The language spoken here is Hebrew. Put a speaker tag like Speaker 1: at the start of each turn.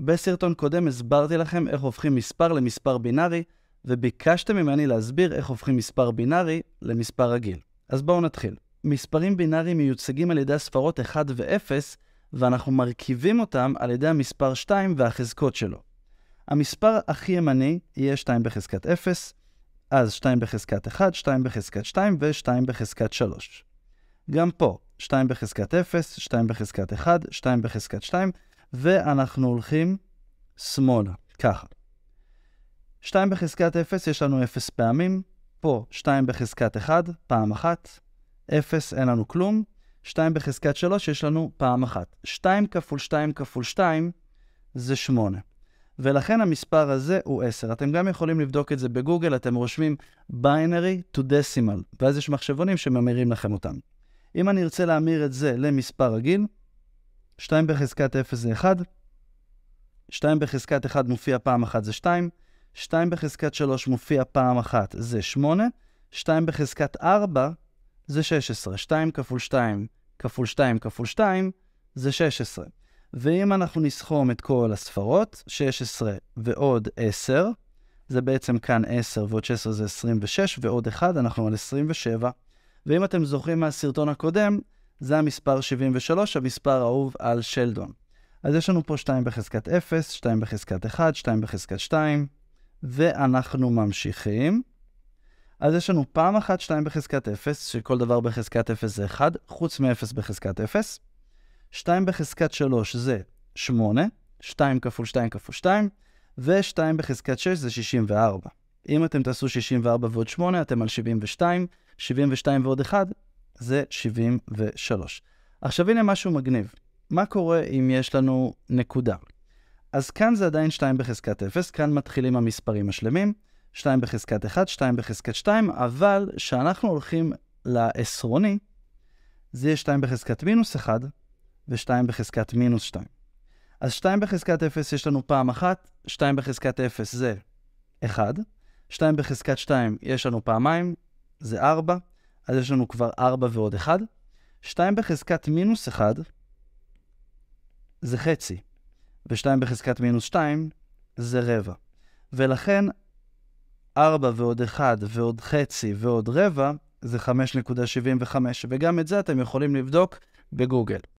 Speaker 1: בסרטון קודם הסברתי לכם איך הופכים מספר למספר בינארי, וביקשתם ממני להסביר איך הופכים מספר בינארי למספר רגיל. אז בואו נתחיל. מספרים בינאריים מיוצגים על ידי הספרות 1 ו-0, ואנחנו מרכיבים אותם על ידי המספר 2 והחזקות שלו. המספר הכי ימני יהיה 2 בחזקת 0, אז 2 בחזקת 1, 2 בחזקת 2 ו-2 בחזקת 3. גם פה, 2 בחזקת 0, 2 בחזקת 1, 2 בחזקת 2 ואנחנו הולכים שמאלה, ככה. 2 בחזקת 0 יש לנו 0 פעמים, פה 2 בחזקת 1, פעם אחת, 0 אין לנו כלום, 2 בחזקת 3 יש לנו פעם אחת. 2 כפול 2 כפול 2 זה 8. ולכן המספר הזה הוא 10. אתם גם יכולים לבדוק את זה בגוגל, אתם רושמים binary to decimal, ואז יש מחשבונים שממירים לכם אותם. אם אני ארצה להמיר את זה למספר רגיל, 2 בחזקת 0 זה 1, 2 בחזקת 1 מופיע פעם אחת זה 2, 2 בחזקת 3 מופיע פעם אחת זה 8, 2 בחזקת 4 זה 16, 2 כפול 2 כפול 2 כפול 2 זה 16. ואם אנחנו נסכום את כל הספרות, 16 ועוד 10, זה בעצם כאן 10 ועוד 16 זה 26, ועוד 1 אנחנו על 27. ואם אתם זוכרים מהסרטון הקודם, זה המספר 73, המספר האהוב על שלדון. אז יש לנו פה 2 בחזקת 0, 2 בחזקת 1, 2 בחזקת 2, ואנחנו ממשיכים. אז יש לנו פעם אחת 2 בחזקת 0, שכל דבר בחזקת 0 זה 1, חוץ מ-0 בחזקת 0. 2 בחזקת 3 זה 8, 2 כפול 2 כפול 2, ו-2 בחזקת 6 זה 64. אם אתם תעשו 64 ועוד 8, אתם על 72, 72 ועוד 1, זה 73. עכשיו הנה משהו מגניב. מה קורה אם יש לנו נקודה? אז כאן זה עדיין 2 בחזקת 0, כאן מתחילים המספרים השלמים, 2 בחזקת 1, 2 בחזקת 2, אבל כשאנחנו הולכים לעשרוני, זה יהיה 2 בחזקת מינוס 1 ו-2 בחזקת מינוס 2. אז 2 בחזקת 0 יש לנו פעם אחת, 2 בחזקת 0 זה 1, 2 בחזקת 2 יש לנו פעמיים, זה 4, אז יש לנו כבר 4 ועוד 1. 2 בחזקת מינוס 1 זה חצי, ו-2 בחזקת מינוס 2 זה רבע. ולכן 4 ועוד 1 ועוד חצי ועוד רבע זה 5.75, וגם את זה אתם יכולים לבדוק בגוגל.